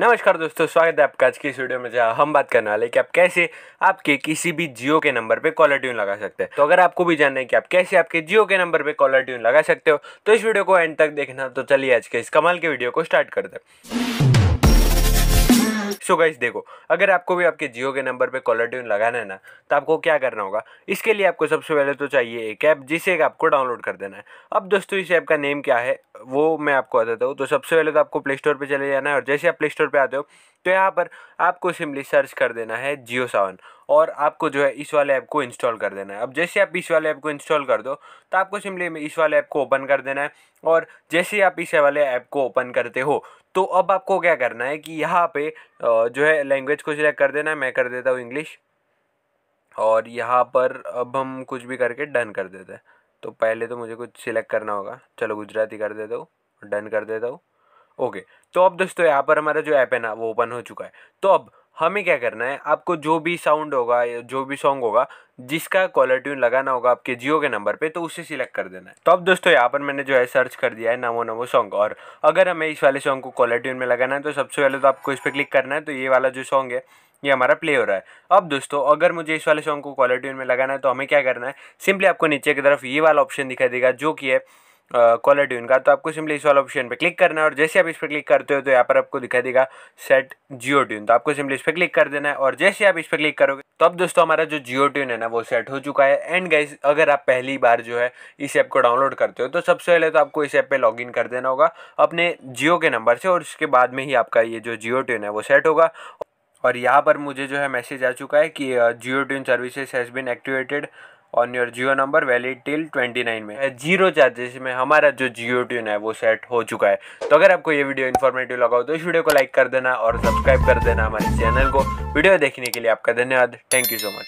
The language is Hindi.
नमस्कार दोस्तों स्वागत है आपका आज के इस वीडियो में जहाँ हम बात करने वाले कि आप कैसे आपके किसी भी जियो के नंबर पे कॉलर ट्यून लगा सकते हैं तो अगर आपको भी जानना है कि आप कैसे आपके जियो के नंबर पे कॉलर ट्यून लगा सकते हो तो इस वीडियो को एंड तक देखना तो चलिए आज के इस कमाल के वीडियो को स्टार्ट करते हैं सो गाइज देखो अगर आपको भी आपके जियो के नंबर पे कॉलर ट्यून लगाना है ना तो आपको क्या करना होगा इसके लिए आपको सबसे पहले तो चाहिए एक ऐप जिसे एक आपको डाउनलोड कर देना है अब दोस्तों इस ऐप का नेम क्या है वो मैं आपको बताता हूँ तो सबसे पहले तो आपको प्ले स्टोर पर चले जाना है और जैसे आप प्ले स्टोर पर आते हो तो यहाँ पर आपको सिंपली सर्च कर देना है जियो सावन और आपको जो है इस वाले ऐप को इंस्टॉल कर देना है अब जैसे आप इस वाले ऐप को इंस्टॉल कर दो तो आपको सिंपली इस वाले ऐप को ओपन कर देना है और जैसे आप इस वाले ऐप को ओपन करते हो तो अब आपको क्या करना है कि यहाँ पे जो है लैंग्वेज को सिलेक्ट कर देना है मैं कर देता हूँ इंग्लिश और यहाँ पर अब हम कुछ भी करके डन कर देते हैं तो पहले तो मुझे कुछ सिलेक्ट करना होगा चलो गुजराती कर देता हूँ डन कर देता हूँ ओके तो अब दोस्तों यहाँ पर हमारा जो ऐप है ना वो ओपन हो चुका है तो अब हमें क्या करना है आपको जो भी साउंड होगा या जो भी सॉन्ग होगा जिसका कॉलर ट्यून लगाना होगा आपके जियो के नंबर पे तो उसे सिलेक्ट कर देना है तो अब दोस्तों यहाँ पर मैंने जो है सर्च कर दिया है नमो नमो सॉन्ग और अगर हमें इस वाले सॉन्ग को कॉलर ट्यून में लगाना है तो सबसे पहले तो आपको इस पर क्लिक करना है तो ये वाला जो सॉन्ग है ये हमारा प्ले हो रहा है अब दोस्तों अगर मुझे इस वाले सॉन्ग को कॉलर ट्यून में लगाना है तो हमें क्या करना है सिंपली आपको नीचे की तरफ ये वाला ऑप्शन दिखाई देगा जो कि है कॉलर ट्यून का तो आपको सिंपली इस वाला ऑप्शन पे क्लिक करना है और जैसे आप इस पर क्लिक करते हो तो यहाँ पर आपको दिखाई देगा सेट जियो ट्यून तो आपको सिंपली इस पर क्लिक कर देना है और जैसे आप इस पर क्लिक करोगे तो अब दोस्तों हमारा जो जियो ट्यून है ना वो सेट हो चुका है एंड गाइज अगर आप पहली बार जो है इस ऐप को डाउनलोड करते हो तो सबसे पहले तो आपको इस ऐप पर इन कर देना होगा अपने जियो के नंबर से और उसके बाद में ही आपका ये जो जियो ट्यून है वो सेट होगा और यहाँ पर मुझे जो है मैसेज आ चुका है कि Jio tune services has been activated on your Jio number valid till 29 में जीरो चार्जेस में हमारा जो जियो ट्यून है वो सेट हो चुका है तो अगर आपको ये वीडियो इन्फॉर्मेटिव लगा हो तो इस वीडियो को लाइक कर देना और सब्सक्राइब कर देना हमारे चैनल को वीडियो देखने के लिए आपका धन्यवाद थैंक यू सो मच